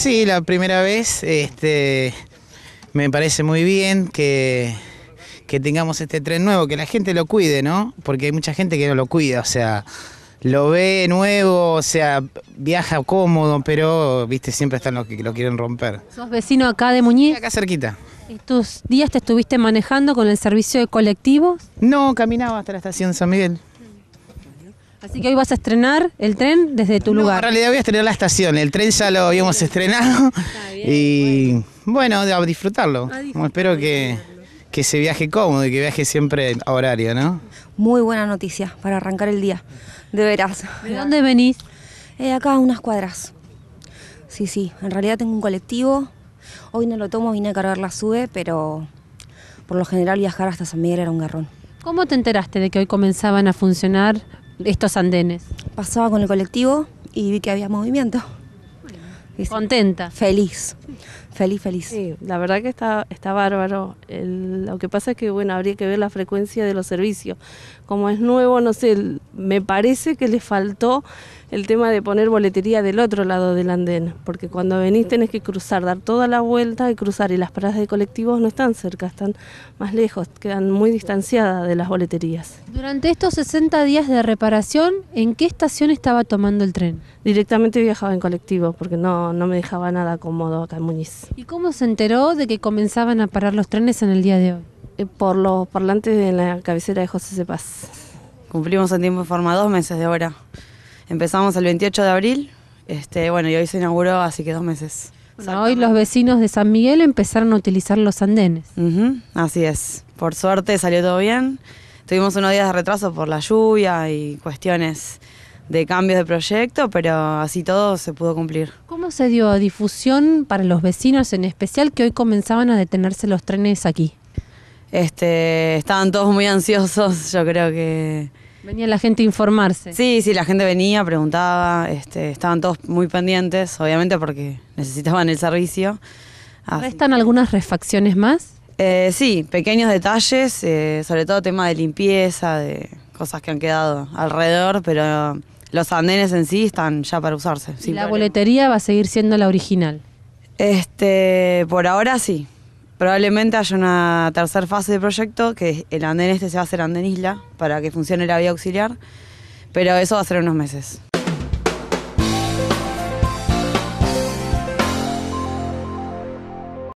Sí, la primera vez, este, me parece muy bien que, que tengamos este tren nuevo, que la gente lo cuide, ¿no? Porque hay mucha gente que no lo cuida, o sea, lo ve nuevo, o sea, viaja cómodo, pero, viste, siempre están los que lo quieren romper. ¿Sos vecino acá de Muñiz? Acá cerquita. ¿Y tus días te estuviste manejando con el servicio de colectivos? No, caminaba hasta la estación San Miguel. Así que hoy vas a estrenar el tren desde tu lugar. En realidad voy a estrenar la estación, el tren ya lo habíamos estrenado y bueno. a disfrutarlo. Espero que, se viaje cómodo y que viaje siempre a horario, ¿no? Muy buena noticia para arrancar el día, de veras. ¿De dónde venís? Eh, acá, unas cuadras. Sí, sí, en realidad tengo un colectivo. Hoy no lo tomo, vine a cargar la SUBE, pero por lo general viajar hasta San Miguel era un garrón. ¿Cómo te enteraste de que hoy comenzaban a funcionar estos andenes? Pasaba con el colectivo y vi que había movimiento. contenta. Feliz, feliz, feliz. la verdad que está, está bárbaro. lo que pasa es que, bueno, habría que ver la frecuencia de los servicios. Como es nuevo, no sé, me parece que le faltó el tema de poner boletería del otro lado del andén, porque cuando venís tenés que cruzar, dar toda la vuelta y cruzar, y las paradas de colectivos no están cerca, están más lejos, quedan muy distanciadas de las boleterías. Durante estos 60 días de reparación, ¿en qué estación estaba tomando el tren? Directamente viajaba en colectivo, porque no, no me dejaba nada cómodo acá en Muñiz. ¿Y cómo se enteró de que comenzaban a parar los trenes en el día de hoy? Eh, por los parlantes de la cabecera de José Cepaz. Cumplimos en tiempo y forma dos meses de hora. Empezamos el 28 de abril, este, bueno, y hoy se inauguró, así que dos meses. hoy los vecinos de San Miguel empezaron a utilizar los andenes. así es. Por suerte salió todo bien. Tuvimos unos días de retraso por la lluvia y cuestiones de cambios de proyecto, pero así todo se pudo cumplir. ¿Cómo se dio difusión para los vecinos en especial que hoy comenzaban a detenerse los trenes aquí? Este, estaban todos muy ansiosos, yo creo que... Venía la gente a informarse. Sí, sí, la gente venía, preguntaba, este, estaban todos muy pendientes, obviamente porque necesitaban el servicio. ¿Restan algunas refacciones más? Eh, sí, pequeños detalles, eh, sobre todo tema de limpieza, de cosas que han quedado alrededor, pero los andenes en sí están ya para usarse. ¿Y la boletería va a seguir siendo la original? Este, por ahora sí. Probablemente haya una tercera fase de proyecto, que el andén este se va a hacer andén isla para que funcione la vía auxiliar, pero eso va a ser unos meses.